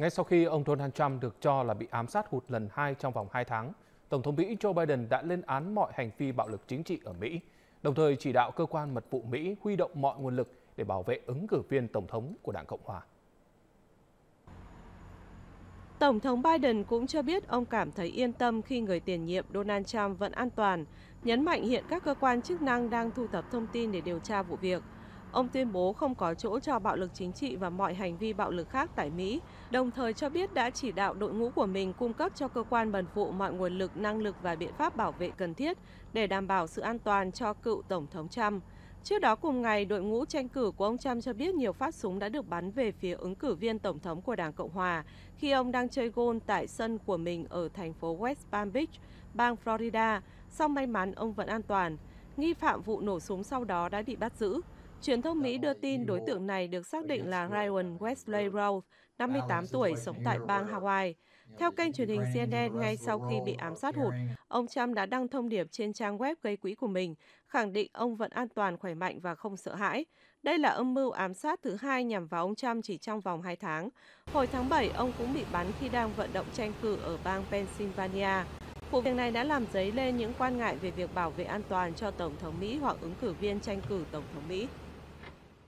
Ngay sau khi ông Donald Trump được cho là bị ám sát hụt lần hai trong vòng 2 tháng, Tổng thống Mỹ Joe Biden đã lên án mọi hành vi bạo lực chính trị ở Mỹ, đồng thời chỉ đạo cơ quan mật vụ Mỹ huy động mọi nguồn lực để bảo vệ ứng cử viên Tổng thống của Đảng Cộng Hòa. Tổng thống Biden cũng cho biết ông cảm thấy yên tâm khi người tiền nhiệm Donald Trump vẫn an toàn, nhấn mạnh hiện các cơ quan chức năng đang thu thập thông tin để điều tra vụ việc – Ông tuyên bố không có chỗ cho bạo lực chính trị và mọi hành vi bạo lực khác tại Mỹ, đồng thời cho biết đã chỉ đạo đội ngũ của mình cung cấp cho cơ quan bần vụ mọi nguồn lực, năng lực và biện pháp bảo vệ cần thiết để đảm bảo sự an toàn cho cựu Tổng thống Trump. Trước đó cùng ngày, đội ngũ tranh cử của ông Trump cho biết nhiều phát súng đã được bắn về phía ứng cử viên tổng thống của Đảng Cộng Hòa khi ông đang chơi gôn tại sân của mình ở thành phố West Palm Beach, bang Florida, Sau may mắn ông vẫn an toàn. Nghi phạm vụ nổ súng sau đó đã bị bắt giữ. Truyền thông Mỹ đưa tin đối tượng này được xác định là Ryan Wesley Ralph, 58 tuổi, sống tại bang Hawaii. Theo kênh truyền hình CNN, ngay sau khi bị ám sát hụt, ông Trump đã đăng thông điệp trên trang web gây quỹ của mình, khẳng định ông vẫn an toàn, khỏe mạnh và không sợ hãi. Đây là âm mưu ám sát thứ hai nhằm vào ông Trump chỉ trong vòng 2 tháng. Hồi tháng 7, ông cũng bị bắn khi đang vận động tranh cử ở bang Pennsylvania. Vụ việc này đã làm dấy lên những quan ngại về việc bảo vệ an toàn cho Tổng thống Mỹ hoặc ứng cử viên tranh cử Tổng thống Mỹ.